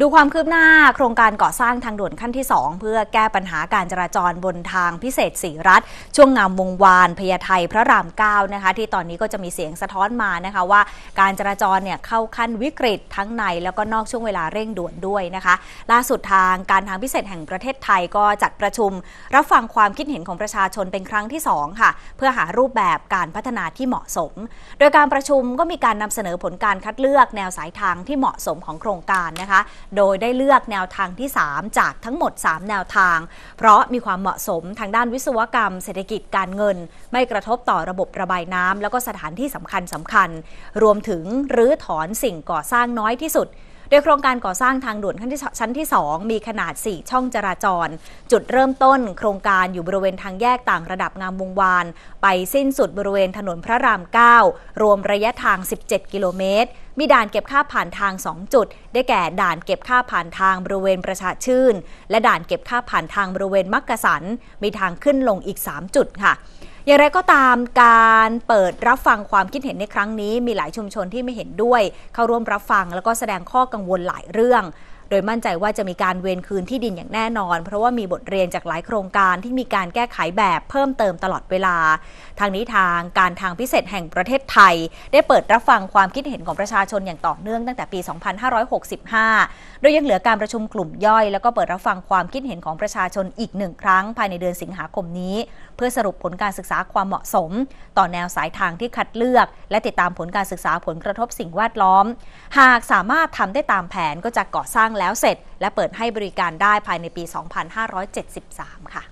ดูความคืบหน้าโครงการก่อสร้างทางด่วนขั้นที่ 2 เพื่อแก้ปัญหาการจราจรบนทางพิเศษสีรัฐ ช่วงงามวงวานพญาไทพระราม9นะคะที่ตอนนี้ก็จะมีเสียงสะท้อนมานะคะว่าการจราจรเนี่ยเข้าขั้นวิกฤตทั้งใน แล้วก็นอกช่วงเวลาเร่งด่วนด้วยนะคะ ล่าสุดทางการทางพิเศษแห่งประเทศไทยก็จัดประชุมรับฟังความคิดเห็นของประชาชนเป็นครั้งที่2ค่ะเพื่อหารูปแบบการพัฒนาที่เหมาะสม โดยการประชุมก็มีการนำเสนอผลการคัดเลือกแนวสายทางที่เหมาะสมของโครงการนะคะโดยได้เลือกแนวทางที่ 3 จากทั้งหมด 3 แนวทาง เพราะมีความเหมาะสมทางด้านวิศวกรรม เศรษฐกิจการเงิน ไม่กระทบต่อระบบระบายน้ำแล้วก็สถานที่สำคัญสำคัญ รวมถึงรื้อถอนสิ่งก่อสร้างน้อยที่สุดดยโครงการก่อสร้างทางด่วนขั้นที่ชั้นที่ 2 มีขนาด 4 ช่องจราจร จุดเริ่มต้นโครงการอยู่บริเวณทางแยกต่างระดับงามวงวานไปสิ้นสุดบริเวณถนนพระราม9รวมระยะทาง 17 กิโลเมตร มีด่านเก็บค่าผ่านทาง2จุดได้แก่ ด่านเก็บค่าผ่านทางบริเวณประชาชื่นและด่านเก็บค่าผ่านทางบริเวณมักกะสันมีทางขึ้นลงอีก3จุดค่ะอย่างไรก็ตามการเปิดรับฟังความคิดเห็นในครั้งนี้ มีหลายชุมชนที่ไม่เห็นด้วย เข้าร่วมรับฟังแล้วก็แสดงข้อกังวลหลายเรื่องโดยมั่นใจว่าจะมีการเวนคืนที่ดินอย่างแน่นอน เพราะว่ามีบทเรียนจากหลายโครงการที่มีการแก้ไขแบบเพิ่มเติมตลอดเวลา ทางนี้ทางการทางพิเศษแห่งประเทศไทย ได้เปิดรับฟังความคิดเห็นของประชาชน อย่างต่อเนื่องตั้งแต่ปี 2565 โดยยังเหลือการประชุมกลุ่มย่อย แล้วก็เปิดรับฟังความคิดเห็นของประชาชนอีกหนึ่งครั้งภายในเดือนสิงหาคมนี้ เพื่อสรุปผลการศึกษาความเหมาะสม ต่อแนวสายทางที่คัดเลือก และติดตามผลการศึกษาผลกระทบสิ่งแวดล้อมหากสามารถทำได้ตามแผนก็จะก่อสร้างแล้วเสร็จและเปิดให้บริการได้ภายในปี 2573 ค่ะ